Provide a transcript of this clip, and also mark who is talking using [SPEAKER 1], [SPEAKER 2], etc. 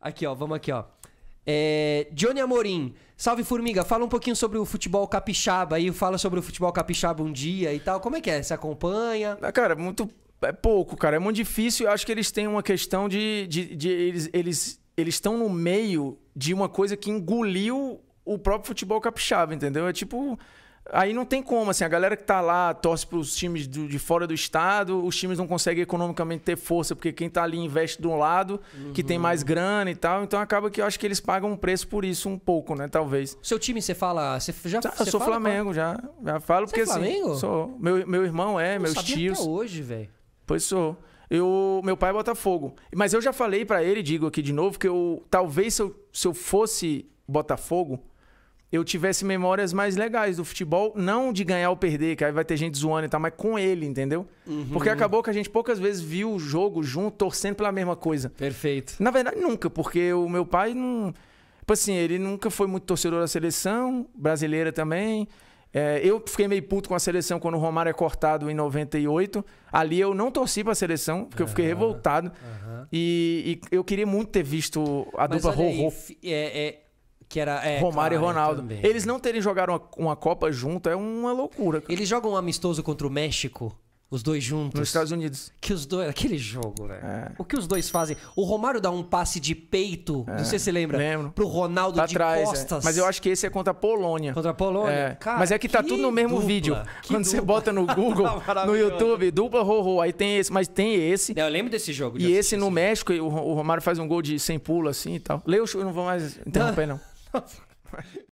[SPEAKER 1] Aqui, ó, vamos aqui, ó. É, Johnny Amorim, salve Formiga, fala um pouquinho sobre o futebol capixaba aí, fala sobre o futebol capixaba um dia e tal. Como é que é?
[SPEAKER 2] Você acompanha? Ah, cara, muito. É pouco, cara. É muito difícil. Eu acho que eles têm uma questão de. de, de eles, eles eles estão no meio de uma coisa que engoliu o próprio futebol capixaba, entendeu? É tipo Aí não tem como, assim, a galera que tá lá torce pros times do, de fora do estado, os times não conseguem economicamente ter força, porque quem tá ali investe de um lado, uhum. que tem uhum. mais grana e tal, então acaba que eu acho que eles pagam um preço por isso um pouco, né, talvez. Seu time, você fala, você já tá, Eu sou fala, Flamengo, já, já falo, você é porque é Flamengo? assim, sou, meu, meu irmão é, eu meus tios. Até hoje, velho. Pois sou. Eu, meu pai é Botafogo. Mas eu já falei para ele, digo aqui de novo, que eu talvez se eu, se eu fosse Botafogo, eu tivesse memórias mais legais do futebol, não de ganhar ou perder, que aí vai ter gente zoando e tal, mas com ele, entendeu? Uhum. Porque acabou que a gente poucas vezes viu o jogo junto, torcendo pela mesma coisa. Perfeito. Na verdade, nunca, porque o meu pai não. Tipo assim, ele nunca foi muito torcedor da seleção, brasileira também. É, eu fiquei meio puto com a seleção quando o Romário é cortado em 98. Ali eu não torci pra seleção, porque uhum. eu fiquei revoltado. Uhum. E, e, eu queria muito ter visto a mas dupla Rorô.
[SPEAKER 1] É, é
[SPEAKER 2] que era é, Romário claro, e é, Ronaldo. Também. Eles não terem jogado uma, uma, Copa junto é uma loucura. Eles jogam um amistoso contra o
[SPEAKER 1] México, os dois juntos. Nos Estados Unidos. Que os dois. Aquele jogo, velho. É. O que os dois fazem? O Romário dá um passe de peito, é. não sei se você lembra. Lembro. Pro Ronaldo tá de atrás, é. costas. Mas eu acho
[SPEAKER 2] que esse é contra a Polônia. Contra a Polônia? É. Cara, mas é que tá que tudo no mesmo dupla. vídeo. Que Quando dupla. você bota no Google, tá no YouTube, dupla Rorô. Aí tem esse, mas tem esse. eu lembro desse jogo. E esse no México, o Romário faz um gol de sem pulo assim e tal. Lê o show, não vou mais interromper, não. não. right